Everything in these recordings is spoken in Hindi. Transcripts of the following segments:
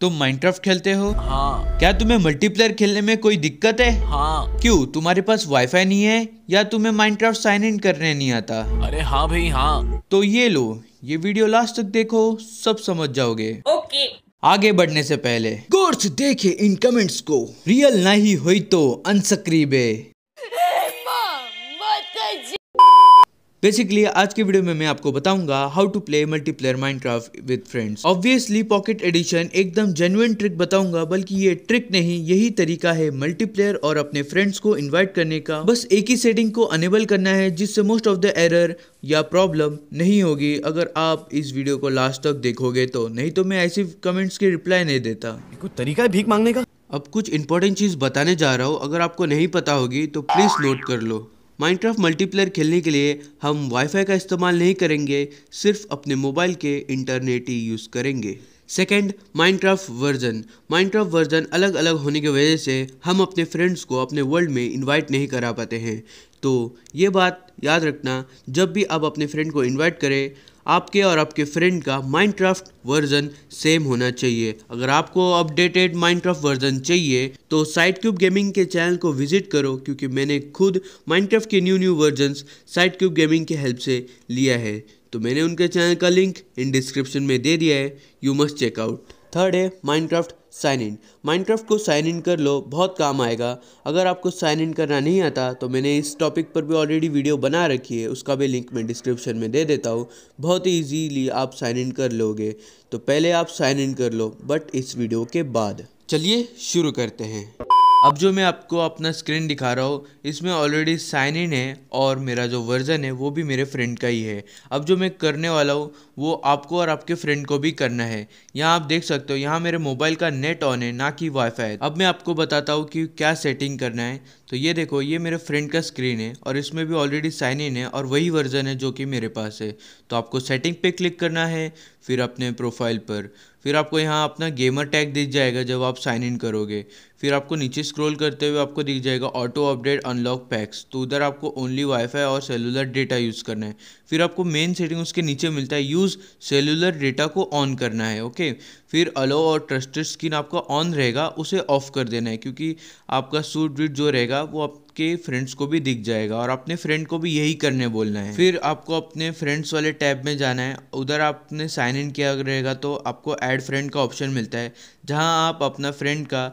तुम माइनक्राफ्ट खेलते हो हाँ क्या तुम्हें मल्टीप्लेयर खेलने में कोई दिक्कत है हाँ क्यों तुम्हारे पास वाईफाई नहीं है या तुम्हें माइनक्राफ्ट साइन इन करने नहीं आता अरे हाँ भाई हाँ तो ये लो ये वीडियो लास्ट तक देखो सब समझ जाओगे ओके आगे बढ़ने से पहले कोर्स देखे इन कमेंट्स को रियल नहीं हुई तो अनसक्रीबे बेसिकली आज के वीडियो में मैं आपको बताऊंगा how to play multiplayer Minecraft with friends obviously pocket edition एकदम जेन्युइन ट्रिक बताऊंगा बल्कि ये ट्रिक नहीं यही तरीका है मल्टीप्लेयर और अपने फ्रेंड्स को इनवाइट करने का बस एक ही सेटिंग को अनेबल करना है जिससे मोस्ट ऑफ द एरर या प्रॉब्लम नहीं होगी अगर आप इस वीडियो को लास्ट तक देखोगे तो नहीं तो मैं ऐसे कमेंट्स की रिप्लाई नहीं देता कुछ तरीका है भीख मांगने का अब कुछ इंपॉर्टेंट चीज बताने जा रहा हूँ अगर आपको नहीं पता होगी तो प्लीज नोट कर लो माइनक्राफ्ट मल्टीप्लेयर खेलने के लिए हम वाईफाई का इस्तेमाल नहीं करेंगे सिर्फ अपने मोबाइल के इंटरनेट ही यूज़ करेंगे second Minecraft version Minecraft version अलग अलग होने की वजह से हम अपने फ्रेंड्स को अपने वर्ल्ड में इनवाइट नहीं करा पाते हैं तो ये बात याद रखना जब भी आप अपने फ्रेंड को इनवाइट करें आपके और आपके फ्रेंड का माइनक्राफ्ट वर्जन सेम होना चाहिए अगर आपको अपडेटेड माइनक्राफ्ट वर्जन चाहिए तो साइट क्यूब गेमिंग के चैनल को विजिट करो क्योंकि मैंने खुद माइनक्राफ्ट के new new version Site Cube Gaming के हेल्प से लिया है तो मैंने उनके चैनल का लिंक इन डिस्क्रिप्शन में दे दिया है यू मस्ट चेकआउट थर्ड है माइनक्राफ्ट साइन इन माइनक्राफ्ट को साइन इन कर लो बहुत काम आएगा अगर आपको साइन इन करना नहीं आता तो मैंने इस टॉपिक पर भी ऑलरेडी वीडियो बना रखी है उसका भी लिंक मैं डिस्क्रिप्शन में दे देता हूँ बहुत ही ईजीली आप साइन इन कर लोगे तो पहले आप साइन इन कर लो बट इस वीडियो के बाद चलिए शुरू करते हैं अब जो मैं आपको अपना स्क्रीन दिखा रहा हूँ इसमें ऑलरेडी साइन इन है और मेरा जो वर्ज़न है वो भी मेरे फ्रेंड का ही है अब जो मैं करने वाला हूँ वो आपको और आपके फ्रेंड को भी करना है यहाँ आप देख सकते हो यहाँ मेरे मोबाइल का नेट ऑन है ना कि वाईफाई अब मैं आपको बताता हूँ कि क्या सेटिंग करना है तो ये देखो ये मेरे फ्रेंड का स्क्रीन है और इसमें भी ऑलरेडी साइन इन है और वही वर्जन है जो कि मेरे पास है तो आपको सेटिंग पे क्लिक करना है फिर अपने प्रोफाइल पर फिर आपको यहाँ अपना गेमर टैग दिख जाएगा जब आप साइन इन करोगे फिर आपको नीचे स्क्रॉल करते हुए आपको दिख जाएगा ऑटो अपडेट अनलॉक पैक्स तो उधर आपको ओनली वाईफाई और सेलुलर डेटा यूज़ करना है फिर आपको मेन सेटिंग उसके नीचे मिलता है यूज़ सेलुलर डेटा को ऑन करना है ओके फिर अलो और ट्रस्टेड स्किन आपका ऑन रहेगा उसे ऑफ कर देना है क्योंकि आपका सूट वीट जो रहेगा जाएगा वो आपके फ्रेंड्स को भी दिख जाएगा और अपने फ्रेंड को भी यही करने बोलना है फिर आपको अपने फ्रेंड्स वाले टैब में जाना है उधर आपने साइन इन किया रहेगा तो आपको ऐड फ्रेंड का ऑप्शन मिलता है जहाँ आप अपना फ्रेंड का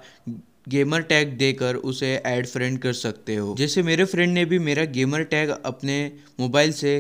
गेमर टैग देकर उसे ऐड फ्रेंड कर सकते हो जैसे मेरे फ्रेंड ने भी मेरा गेमर टैग अपने मोबाइल से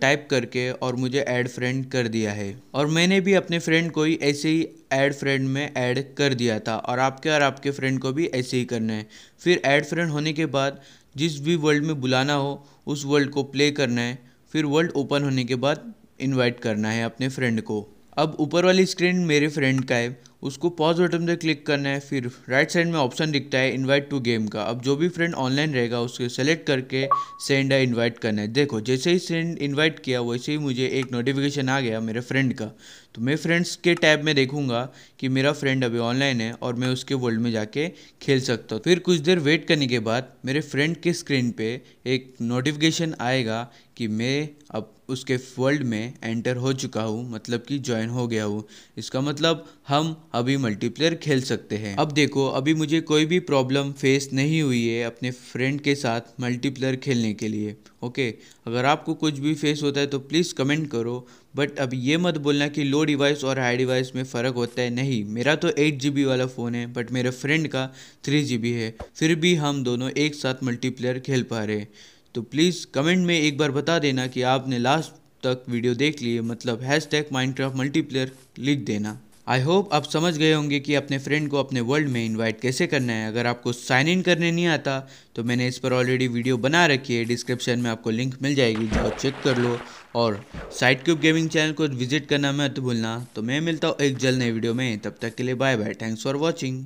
टाइप करके और मुझे ऐड फ्रेंड कर दिया है और मैंने भी अपने फ्रेंड को ही ऐसे ही ऐड फ्रेंड में ऐड कर दिया था और आपके और आपके फ्रेंड को भी ऐसे ही करना है फिर ऐड फ्रेंड होने के बाद जिस भी वर्ल्ड में बुलाना हो उस वर्ल्ड को प्ले करना है फिर वर्ल्ड ओपन होने के बाद इनवाइट करना है अपने फ्रेंड को अब ऊपर वाली स्क्रीन मेरे फ्रेंड का है उसको पॉज बटन पे क्लिक करना है फिर राइट साइड में ऑप्शन दिखता है इनवाइट टू गेम का अब जो भी फ्रेंड ऑनलाइन रहेगा उसको सेलेक्ट करके सेंड या इनवाइट करना है देखो जैसे ही सेंड इनवाइट किया वैसे ही मुझे एक नोटिफिकेशन आ गया मेरे फ्रेंड का तो मैं फ्रेंड्स के टैब में देखूंगा कि मेरा फ्रेंड अभी ऑनलाइन है और मैं उसके वर्ल्ड में जाके खेल सकता हूँ फिर कुछ देर वेट करने के बाद मेरे फ्रेंड के स्क्रीन पर एक नोटिफिकेशन आएगा कि मैं अब उसके वर्ल्ड में एंटर हो चुका हूँ मतलब कि ज्वाइन हो गया हूँ इसका मतलब हम अभी मल्टीप्लेयर खेल सकते हैं अब देखो अभी मुझे कोई भी प्रॉब्लम फेस नहीं हुई है अपने फ्रेंड के साथ मल्टीप्लेयर खेलने के लिए ओके अगर आपको कुछ भी फेस होता है तो प्लीज़ कमेंट करो बट अब ये मत बोलना कि लो डिवाइस और हाई डिवाइस में फ़र्क होता है नहीं मेरा तो एट जी वाला फ़ोन है बट मेरे फ्रेंड का थ्री जी है फिर भी हम दोनों एक साथ मल्टीप्लेयर खेल पा रहे हैं तो प्लीज़ कमेंट में एक बार बता देना कि आपने लास्ट तक वीडियो देख लिए मतलब हैश टैग क्राफ्ट मल्टीप्लेयर लिख देना आई होप आप समझ गए होंगे कि अपने फ्रेंड को अपने वर्ल्ड में इनवाइट कैसे करना है अगर आपको साइन इन करने नहीं आता तो मैंने इस पर ऑलरेडी वीडियो बना रखी है डिस्क्रिप्शन में आपको लिंक मिल जाएगी जो चेक कर लो और साइट क्यूब गेमिंग चैनल को विजिट करना मत भूलना तो मैं मिलता हूँ एक जल्द नई वीडियो में तब तक के लिए bye bye thanks for watching